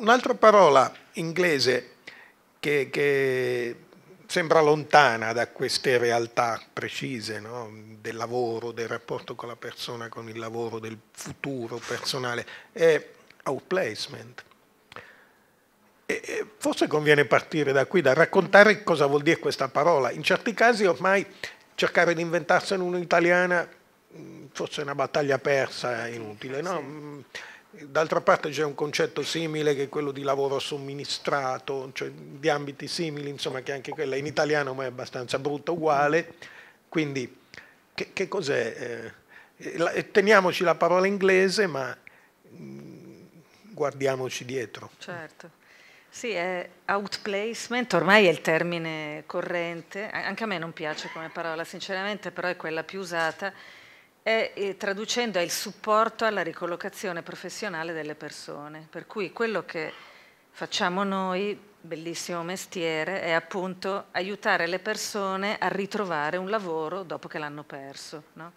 Un'altra parola inglese che, che, sembra lontana da queste realtà precise no? del lavoro, del rapporto con la persona, con il lavoro, del futuro personale, è outplacement. E, forse conviene partire da qui, da raccontare cosa vuol dire questa parola. In certi casi ormai cercare di inventarsene un'italiana forse è una battaglia persa, è inutile. No? Mm. D'altra parte c'è un concetto simile che è quello di lavoro somministrato, cioè di ambiti simili, insomma che anche quella in italiano ma è abbastanza brutta uguale. Quindi che, che cos'è? Eh, eh teniamoci la parola inglese ma mm, guardiamoci dietro. Certo. Sì, è outplacement ormai è il termine corrente, anche a me non piace come parola sinceramente, però è quella più usata è, eh, traducendo è il supporto alla ricollocazione professionale delle persone. Per cui quello che facciamo noi, bellissimo mestiere, è appunto aiutare le persone a ritrovare un lavoro dopo che l'hanno perso. No?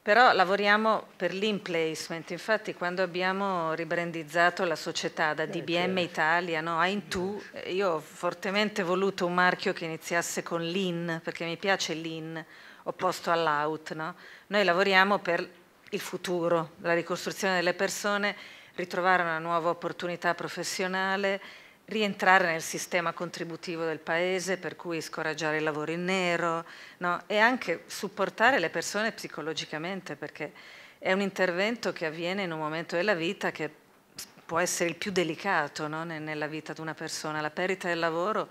Però lavoriamo per l'implacement, infatti quando abbiamo ribrandizzato la società da eh, DBM certo. Italia no, a Intu, io ho fortemente voluto un marchio che iniziasse con l'IN, perché mi piace l'IN, opposto all'out. No? Noi lavoriamo per il futuro, la ricostruzione delle persone, ritrovare una nuova opportunità professionale, rientrare nel sistema contributivo del paese, per cui scoraggiare il lavoro in nero no? e anche supportare le persone psicologicamente, perché è un intervento che avviene in un momento della vita che può essere il più delicato no? nella vita di una persona. La perdita del lavoro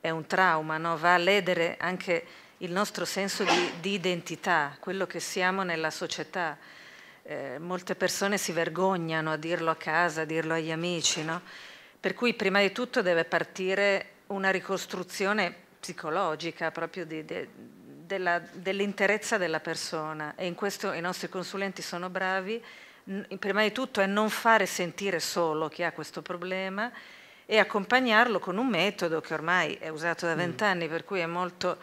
è un trauma, no? va a ledere anche il nostro senso di, di identità, quello che siamo nella società. Eh, molte persone si vergognano a dirlo a casa, a dirlo agli amici, no? per cui prima di tutto deve partire una ricostruzione psicologica proprio di, de, della, dell'interezza della persona e in questo i nostri consulenti sono bravi, prima di tutto è non fare sentire solo chi ha questo problema e accompagnarlo con un metodo che ormai è usato da mm. vent'anni, mm. per cui è molto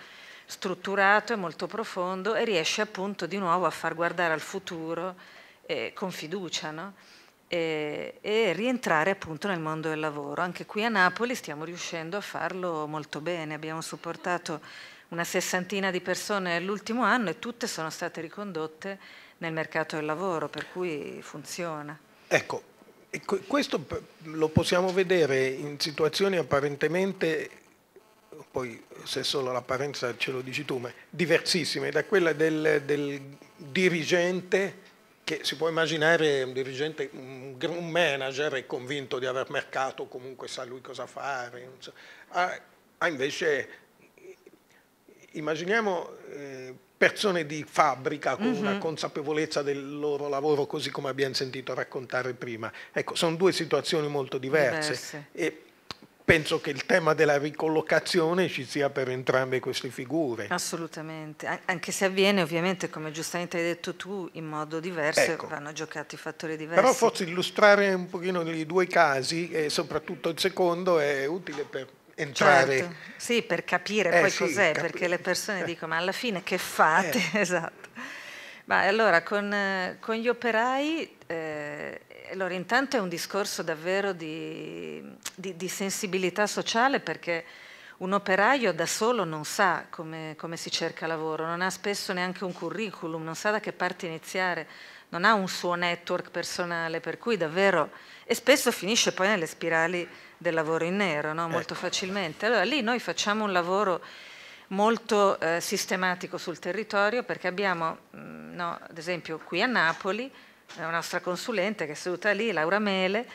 strutturato e molto profondo e riesce appunto di nuovo a far guardare al futuro eh, con fiducia no? e, e, rientrare appunto nel mondo del lavoro. Anche qui a Napoli stiamo riuscendo a farlo molto bene, abbiamo supportato una sessantina di persone nell'ultimo anno e tutte sono state ricondotte nel mercato del lavoro, per cui funziona. Ecco, questo lo possiamo vedere in situazioni apparentemente poi se solo l'apparenza ce lo dici tu, ma diversissime da quella del, del dirigente che si può immaginare un dirigente, un manager è convinto di aver mercato, comunque sa lui cosa fare, so. ha, ha, invece, immaginiamo eh, persone di fabbrica con mm -hmm. una mhm. consapevolezza del loro lavoro così come abbiamo sentito raccontare prima. Ecco, sono due situazioni molto diverse. diverse. E, penso che il tema della ricollocazione ci sia per entrambe queste figure. Assolutamente, anche se avviene ovviamente, come giustamente hai detto tu, in modo diverso, ecco. vanno giocati fattori diversi. Però forse illustrare un pochino i due casi, e soprattutto il secondo, è utile per entrare. Certo. Sì, per capire eh, poi sì, cos'è, capi perché le persone eh. dicono ma alla fine che fate? Eh. esatto. Ma allora con, eh, con gli operai... Eh, allora intanto è un discorso davvero di, di, di sensibilità sociale perché un operaio da solo non sa come, come, si cerca lavoro, non ha spesso neanche un curriculum, non sa da che parte iniziare, non ha un suo network personale, per cui davvero, e spesso finisce poi nelle spirali del lavoro in nero, no? molto ecco. facilmente. Allora lì noi facciamo un lavoro molto eh, sistematico sul territorio perché abbiamo, mh, mm, no, ad esempio qui a Napoli, la nostra consulente che è seduta lì, Laura Mele,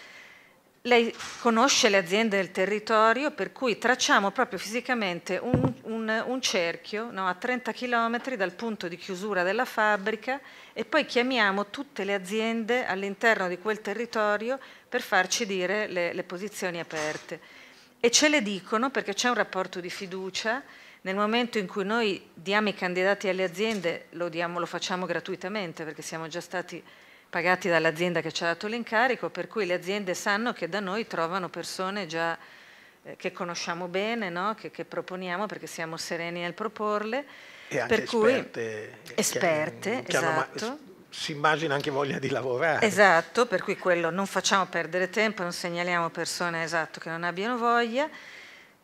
lei conosce le aziende del territorio per cui tracciamo proprio fisicamente un, un, un cerchio no, a 30 km dal punto di chiusura della fabbrica e poi chiamiamo tutte le aziende all'interno di quel territorio per farci dire le, le posizioni aperte. E ce le dicono perché c'è un rapporto di fiducia nel momento in cui noi diamo i candidati alle aziende, lo, diamo, lo, facciamo gratuitamente perché siamo già stati pagati dall'azienda che ci ha dato l'incarico, per cui le aziende sanno che da noi trovano persone già eh, che conosciamo bene, no? che, che, proponiamo perché siamo sereni nel proporle. E anche per esperte. Cui, esperte, che, mm, che esatto. Hanno, si immagina anche voglia di lavorare. Esatto, per cui quello non facciamo perdere tempo, non segnaliamo persone esatto, che non abbiano voglia.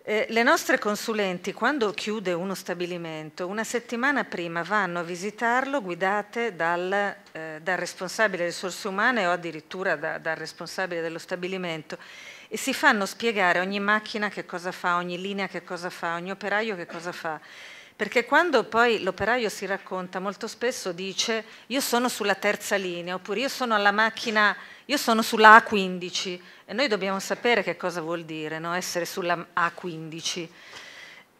Eh, le nostre consulenti, quando chiude uno stabilimento, una settimana prima vanno a visitarlo guidate dal, eh, dal responsabile delle risorse umane o addirittura da, dal responsabile dello stabilimento e si fanno spiegare ogni macchina che cosa fa, ogni linea che cosa fa, ogni operaio che cosa fa perché quando poi l'operaio si racconta molto spesso dice io sono sulla terza linea oppure io sono alla macchina, io sono sulla A15 e noi dobbiamo sapere che cosa vuol dire no? essere sulla A15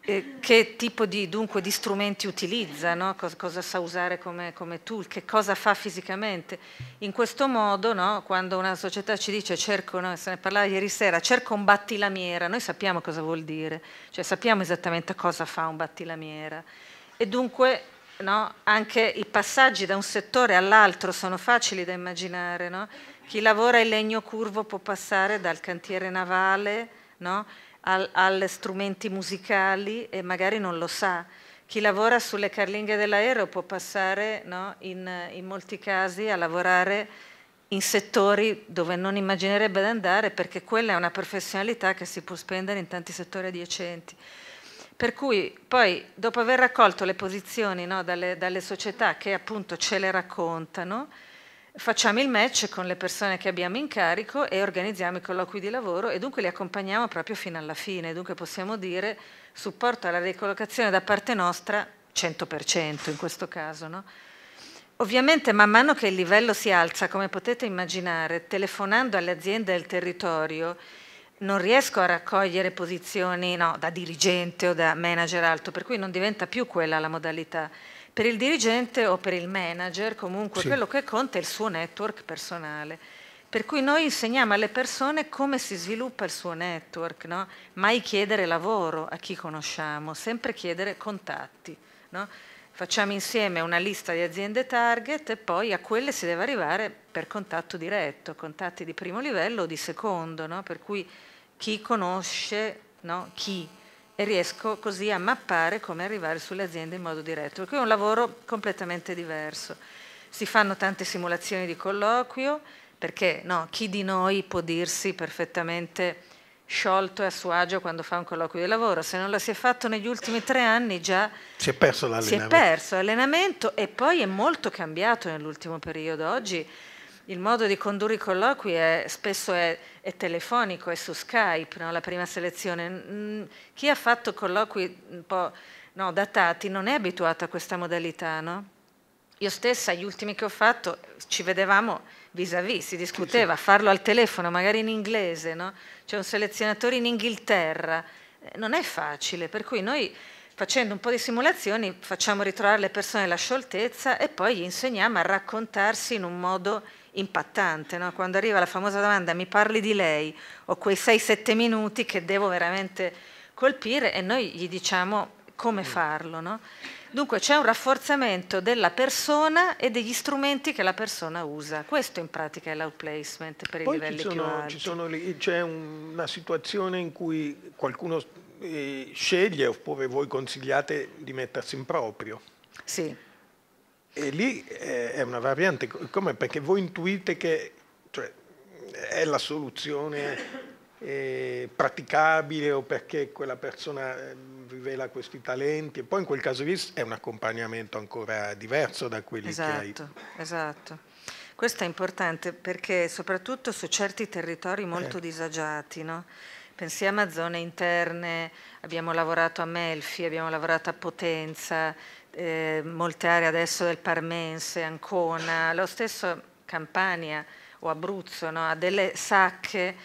eh, che tipo di, dunque, di strumenti utilizza, no? cosa, cosa, sa usare come, come, tool, che cosa fa fisicamente. In questo modo, no? quando una società ci dice, cerco, no? se ne parlava ieri sera, cerco un battilamiera, noi sappiamo cosa vuol dire, cioè sappiamo esattamente cosa fa un battilamiera. E dunque No? anche i passaggi da un settore all'altro sono facili da immaginare. No? Chi lavora in legno curvo può passare dal cantiere navale no? alle strumenti musicali e magari non lo sa. Chi lavora sulle carlinghe dell'aereo può passare no, in, in molti casi a lavorare in settori dove non immaginerebbe di andare perché quella è una professionalità che si può spendere in tanti settori adiacenti. Per cui poi dopo aver raccolto le posizioni no, dalle, dalle, società che appunto ce le raccontano, facciamo il match con le persone che abbiamo in carico e organizziamo i colloqui di lavoro e dunque li accompagniamo proprio fino alla fine, dunque possiamo dire supporto alla ricollocazione da parte nostra 100% in questo caso. No? Ovviamente man mano che il livello si alza, come potete immaginare, telefonando alle aziende del territorio, non riesco a raccogliere posizioni no, da dirigente o da manager alto, per cui non diventa più quella la modalità per il dirigente o per il manager, comunque sì. quello che conta è il suo network personale. Per cui noi insegniamo alle persone come si sviluppa il suo network, no? mai chiedere lavoro a chi conosciamo, sempre chiedere contatti. No? Facciamo insieme una lista di aziende target e poi a quelle si deve arrivare per contatto diretto, contatti di primo livello o di secondo, no? per cui chi conosce chi e riesco così a mappare come arrivare sulle aziende in modo diretto, Qui è un lavoro completamente diverso. Si fanno tante simulazioni di colloquio, perché no, chi di noi può dirsi perfettamente sciolto e a suo agio quando fa un colloquio di lavoro. Se non lo si è fatto negli ultimi tre anni già si è perso l'allenamento, si è perso l'allenamento e poi è molto cambiato nell'ultimo periodo. Oggi il modo di condurre i colloqui è, spesso è, è, telefonico, è su Skype, no? la prima selezione. Chi ha fatto colloqui un po' no, datati non è abituato a questa modalità, no? Io stessa, gli ultimi che ho fatto, ci vedevamo vis-à-vis, si discuteva, sì, sì. farlo al telefono, magari in inglese, no? C'è un selezionatore in Inghilterra, eh, non è facile, per cui noi facendo un po' di simulazioni facciamo ritrovare le persone la scioltezza e poi gli insegniamo a raccontarsi in un modo impattante, no? quando arriva la famosa domanda mi parli di lei, ho quei 6-7 minuti che devo veramente colpire e noi gli diciamo come mm. farlo. No? Dunque c'è un rafforzamento della persona e degli strumenti che la persona usa. Questo in pratica è l'outplacement per Poi i livelli sono, più alti. c'è una situazione in cui qualcuno eh, sceglie oppure voi consigliate di mettersi in proprio. Sì. E lì eh, è una variante, come? Perché voi intuite che cioè, è la soluzione eh, praticabile o perché quella persona eh, rivela questi talenti. E poi in quel caso lì è un accompagnamento ancora diverso da quelli esatto, che hai. Esatto, esatto. Questo è importante perché soprattutto su certi territori molto eh. disagiati, no? pensiamo a zone interne, abbiamo lavorato a Melfi, abbiamo lavorato a Potenza, eh, molte aree adesso del Parmense, Ancona, lo stesso Campania o Abruzzo, no? ha delle sacche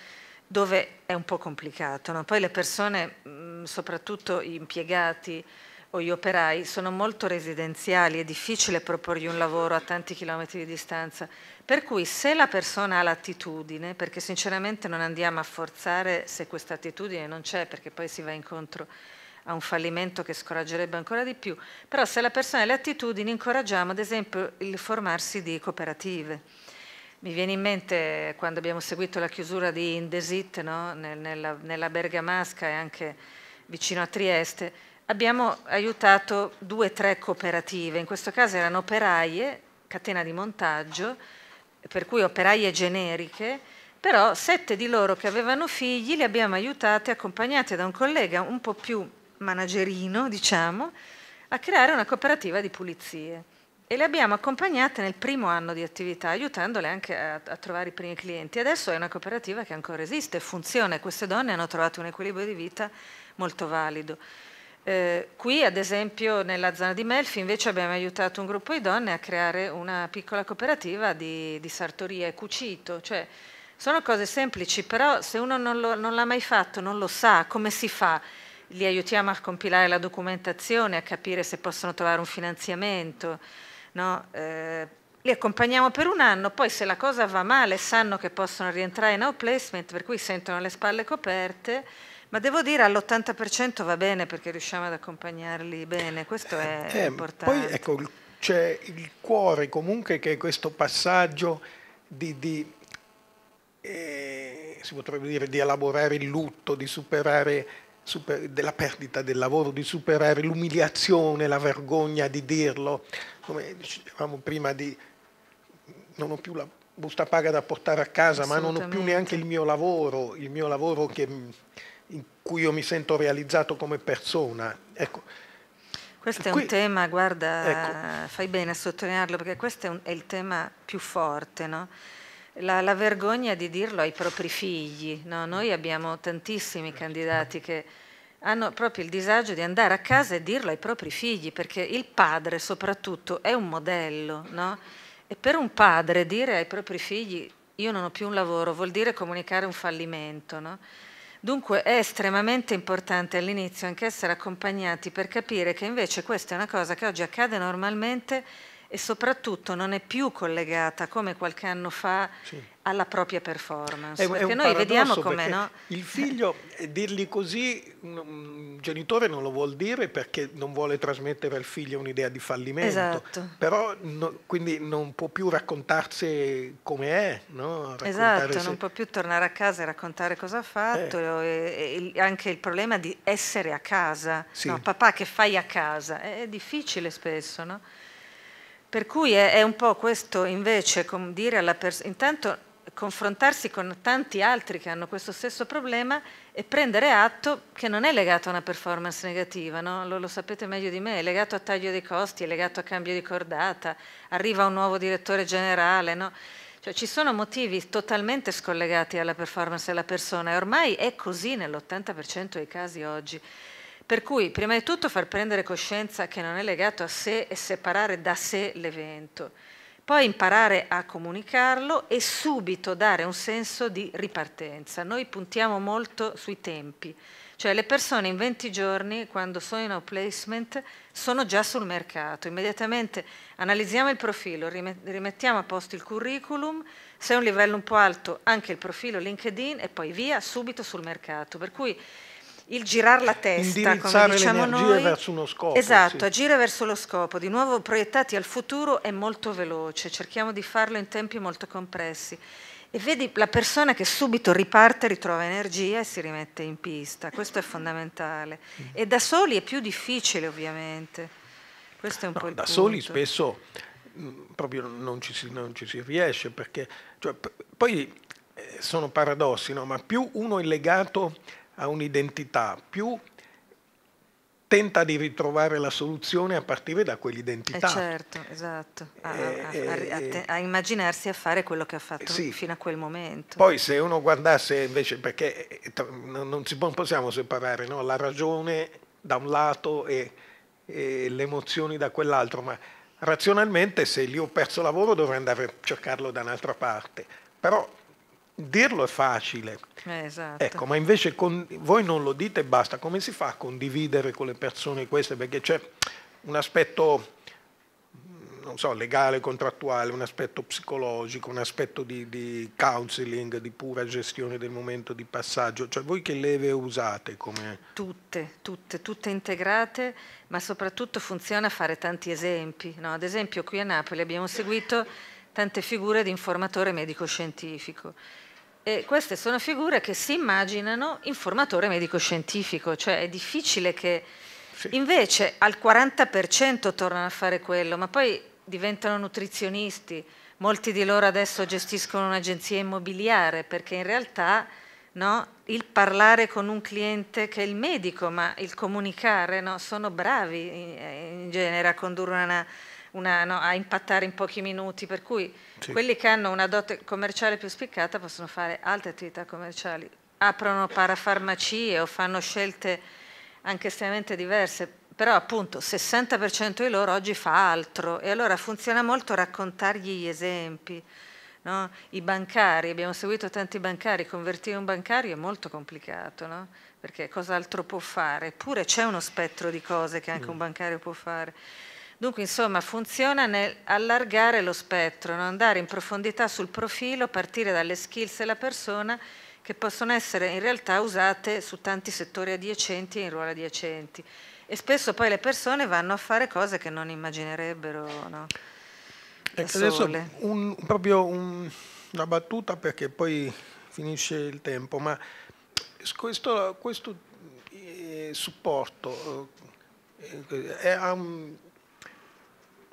dove è un po' complicato. No? Poi le persone, mh, mm, soprattutto gli impiegati o gli operai, sono molto residenziali, è difficile proporgli un lavoro a tanti chilometri di distanza. Per cui se la persona ha l'attitudine, perché sinceramente non andiamo a forzare se questa attitudine non c'è, perché poi si va incontro a un fallimento che scoraggerebbe ancora di più, però se la persona ha le attitudini incoraggiamo ad esempio il formarsi di cooperative. Mi viene in mente quando abbiamo seguito la chiusura di Indesit no? nella, nella Bergamasca e anche vicino a Trieste, abbiamo aiutato due o tre cooperative, in questo caso erano operaie, catena di montaggio, per cui operaie generiche, però sette di loro che avevano figli le abbiamo aiutate accompagnate da un collega un po' più managerino, diciamo, a creare una cooperativa di pulizie e le abbiamo accompagnate nel primo anno di attività, aiutandole anche a, a, trovare i primi clienti. Adesso è una cooperativa che ancora esiste, funziona e queste donne hanno trovato un equilibrio di vita molto valido. Eh, qui ad esempio nella zona di Melfi invece abbiamo aiutato un gruppo di donne a creare una piccola cooperativa di, di sartoria e cucito, cioè sono cose semplici, però se uno non, lo, non l'ha mai fatto, non lo sa come si fa, li aiutiamo a compilare la documentazione, a capire se possono trovare un finanziamento, no? eh, li accompagniamo per un anno, poi se la cosa va male sanno che possono rientrare in outplacement, per cui sentono le spalle coperte, ma devo dire all'80% va bene perché riusciamo ad accompagnarli bene, questo è eh, eh importante. Poi ecco, c'è il cuore comunque che è questo passaggio di, di eh, si potrebbe dire di elaborare il lutto, di superare super, della perdita del lavoro, di superare l'umiliazione, la vergogna di dirlo, come dicevamo prima di non ho più la busta paga da portare a casa, ma non ho più neanche il mio lavoro, il mio lavoro che, in cui io mi sento realizzato come persona. Ecco. Questo è un Qui, tema, guarda, ecco. fai bene a sottolinearlo perché questo è, un, è il tema più forte, no? la, la vergogna di dirlo ai propri figli. No? Noi abbiamo tantissimi candidati che hanno proprio il disagio di andare a casa e dirlo ai propri figli, perché il padre soprattutto è un modello, no? E per un padre dire ai propri figli io non ho più un lavoro vuol dire comunicare un fallimento, no? Dunque è estremamente importante all'inizio anche essere accompagnati per capire che invece questa è una cosa che oggi accade normalmente e soprattutto non è più collegata come qualche anno fa sì. alla propria performance. È, perché è noi vediamo come no? Il figlio, eh, dirgli così, un mm, mm, genitore non lo vuol dire perché non vuole trasmettere al figlio un'idea di fallimento, esatto. però no, quindi non può più raccontarsi come è. No? Esatto, se... non può più tornare a casa e raccontare cosa ha fatto, eh. e, e anche il problema di essere a casa, sì. papà che fai a casa, è difficile spesso. No? Per cui è, è un po' questo invece, come dire alla persona, intanto confrontarsi con tanti altri che hanno questo stesso problema e prendere atto che non è legato a una performance negativa, no? lo, lo, sapete meglio di me, è legato a taglio dei costi, è legato a cambio di cordata, arriva un nuovo direttore generale, no? cioè, ci sono motivi totalmente scollegati alla performance della persona e ormai è così nell'80% dei casi oggi. Per cui, prima di tutto, far prendere coscienza che non è legato a sé e separare da sé l'evento. Poi imparare a comunicarlo e subito dare un senso di ripartenza. Noi puntiamo molto sui tempi, cioè le persone in 20 giorni, quando sono in outplacement, sono già sul mercato. Immediatamente analizziamo il profilo, rimettiamo a posto il curriculum, se è un livello un po' alto anche il profilo LinkedIn e poi via subito sul mercato. Per cui il girare la testa, come diciamo noi, verso uno scopo. Esatto, sì. agire verso lo scopo, di nuovo proiettati al futuro è molto veloce, cerchiamo di farlo in tempi molto compressi. E vedi la persona che subito riparte, ritrova energia e si rimette in pista, questo è fondamentale. Mm. E da soli è più difficile ovviamente, questo è un no, po' il Da punto. soli spesso mh, mm, proprio non ci, si, non ci, si, riesce perché... Cioè, poi eh, sono paradossi, no? ma più uno è legato a un'identità, più tenta di ritrovare la soluzione a partire da quell'identità. Eh certo, esatto, a, eh, a, a, eh, eh. a, immaginarsi a fare quello che ha fatto sì. fino a quel momento. Poi se uno guardasse invece, perché eh, non, si, non possiamo separare no? la ragione da un lato e, e le emozioni da quell'altro, ma razionalmente se lì ho perso lavoro dovrei andare a cercarlo da un'altra parte, però dirlo è facile. Eh, esatto. Ecco, ma invece con, voi non lo dite e basta. Come si fa a condividere con le persone queste? Perché c'è un aspetto, non so, legale, contrattuale, un aspetto psicologico, un aspetto di, di counseling, di pura gestione del momento di passaggio. Cioè voi che leve usate? Come... Tutte, tutte, tutte integrate, ma soprattutto funziona fare tanti esempi. No? Ad esempio qui a Napoli abbiamo seguito tante figure di informatore medico-scientifico eh, queste sono figure che si immaginano informatore medico-scientifico, cioè è difficile che sì. invece al 40% tornano a fare quello, ma poi diventano nutrizionisti, molti di loro adesso gestiscono un'agenzia immobiliare perché in realtà no, il parlare con un cliente che è il medico, ma il comunicare, no, sono bravi in, eh, in genere a condurre una una, no, a impattare in pochi minuti, per cui sì. quelli che hanno una dote commerciale più spiccata possono fare altre attività commerciali, aprono parafarmacie o fanno scelte anche estremamente diverse, però appunto 60% di loro oggi fa altro e allora funziona molto raccontargli gli esempi. No? I bancari, abbiamo seguito tanti bancari, convertire un bancario è molto complicato, no? perché cos'altro può fare? Eppure c'è uno spettro di cose che anche mm. un bancario può fare. Dunque, insomma, funziona nell'allargare lo spettro, no? andare in profondità sul profilo, partire dalle skills della persona che possono essere in realtà usate su tanti settori adiacenti e in ruoli adiacenti. E spesso poi le persone vanno a fare cose che non immaginerebbero. No? Ecco, adesso un, proprio un, una battuta perché poi finisce il tempo, ma questo, questo eh, supporto eh, è, è, è,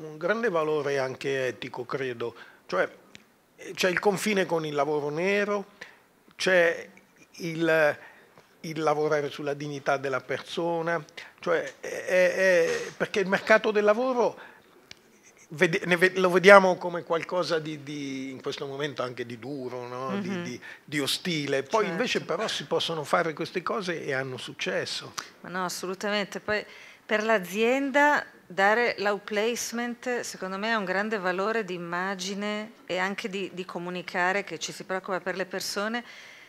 un grande valore anche etico, credo. Cioè, c'è il confine con il lavoro nero, c'è il, il, lavorare sulla dignità della persona, cioè, è, è, perché il mercato del lavoro lo vediamo come qualcosa di, di, in questo momento anche di duro, no? mm-hmm. di, di, di, ostile. Poi certo. invece però si possono fare queste cose e hanno successo. Ma no, assolutamente. Poi per l'azienda dare l'outplacement secondo me ha un grande valore di immagine e anche di, di, comunicare che ci si preoccupa per le persone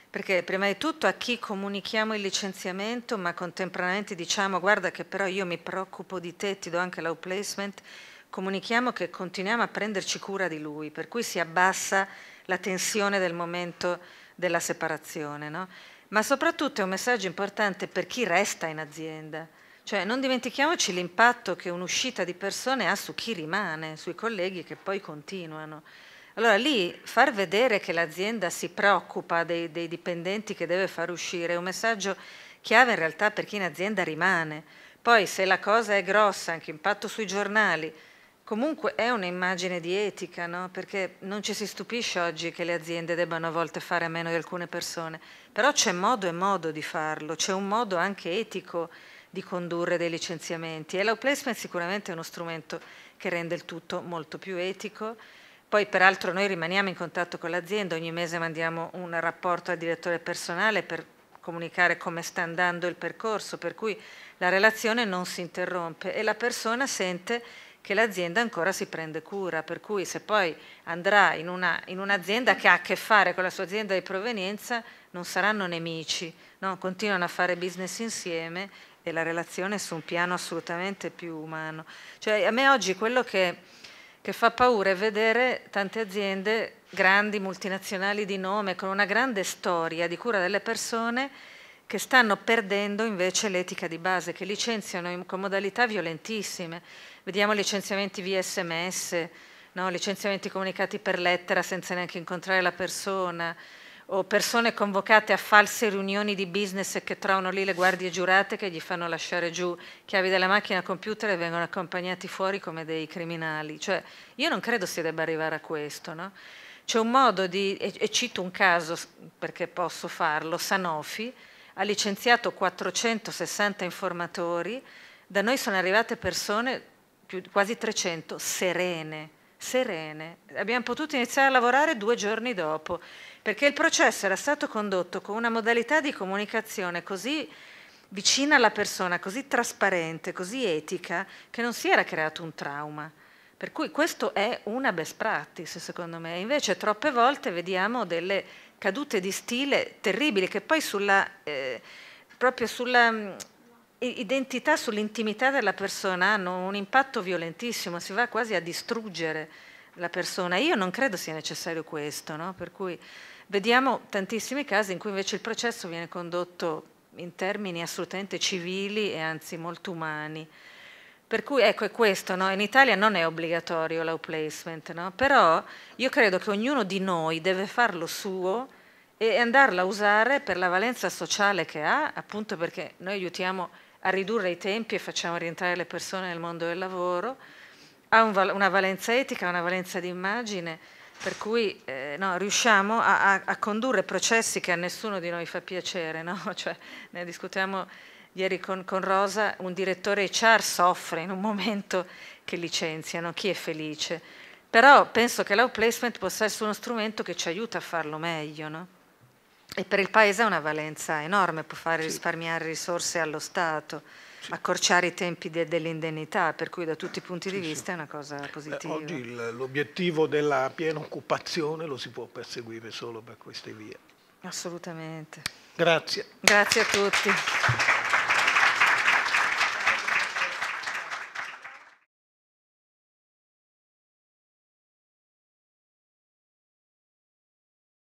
perché prima di tutto a chi comunichiamo il licenziamento ma contemporaneamente diciamo guarda che però io mi preoccupo di te, ti do anche l'outplacement, comunichiamo che continuiamo a prenderci cura di lui, per cui si abbassa la tensione del momento della separazione, no? ma soprattutto è un messaggio importante per chi resta in azienda cioè, non dimentichiamoci l'impatto che un'uscita di persone ha su chi rimane, sui colleghi che poi continuano. Allora lì far vedere che l'azienda si preoccupa dei, dei, dipendenti che deve far uscire è un messaggio chiave in realtà per chi in azienda rimane. Poi se la cosa è grossa, anche impatto sui giornali, comunque è un'immagine di etica, no? perché non ci si stupisce oggi che le aziende debbano a volte fare a meno di alcune persone, però c'è modo e modo di farlo, c'è un modo anche etico di condurre dei licenziamenti. E l'outplacement sicuramente è uno strumento che rende il tutto molto più etico. Poi peraltro noi rimaniamo in contatto con l'azienda, ogni mese mandiamo un rapporto al direttore personale per comunicare come sta andando il percorso, per cui la relazione non si interrompe e la persona sente che l'azienda ancora si prende cura, per cui se poi andrà in, un'azienda che ha a che fare con la sua azienda di provenienza non saranno nemici, no? continuano a fare business insieme e la relazione su un piano assolutamente più umano. Cioè, a me oggi quello che, che fa paura è vedere tante aziende grandi, multinazionali di nome, con una grande storia di cura delle persone, che stanno perdendo invece l'etica di base, che licenziano con modalità violentissime. Vediamo licenziamenti via sms, no? licenziamenti comunicati per lettera senza neanche incontrare la persona, o persone convocate a false riunioni di business che trovano lì le guardie giurate che gli fanno lasciare giù chiavi della macchina computer e vengono accompagnati fuori come dei criminali. Cioè, io non credo si debba arrivare a questo, no? C'è un modo di, e, e cito un caso perché posso farlo, Sanofi ha licenziato 460 informatori, da noi sono arrivate persone, più, quasi 300, serene, serene. Abbiamo potuto iniziare a lavorare due giorni dopo perché il processo era stato condotto con una modalità di comunicazione così vicina alla persona, così trasparente, così etica, che non si era creato un trauma. Per cui questo è una best practice, secondo me. Invece troppe volte vediamo delle cadute di stile terribili che poi sulla, eh, proprio sulla mh, mm, identità, sull'intimità della persona hanno un impatto violentissimo, si va quasi a distruggere la persona. Io non credo sia necessario questo, no? per cui vediamo tantissimi casi in cui invece il processo viene condotto in termini assolutamente civili e anzi molto umani. Per cui ecco è questo, no? in Italia non è obbligatorio l'outplacement, no? però io credo che ognuno di noi deve farlo suo e andarla a usare per la valenza sociale che ha, appunto perché noi aiutiamo a ridurre i tempi e facciamo rientrare le persone nel mondo del lavoro, ha un, una valenza etica, una valenza di immagine, per cui eh, no, riusciamo a, a, a, condurre processi che a nessuno di noi fa piacere, no? cioè, ne discutiamo ieri con, con, Rosa, un direttore HR soffre in un momento che licenziano, chi è felice? Però penso che l'outplacement possa essere uno strumento che ci aiuta a farlo meglio, no? E per il Paese ha una valenza enorme, può fare risparmiare risorse allo Stato accorciare i tempi de, dell'indennità, per cui da tutti i punti di vista sì. è una cosa eh, positiva. Eh, oggi l'obiettivo della piena occupazione lo si può perseguire solo per queste vie. Assolutamente. Grazie. Grazie a tutti.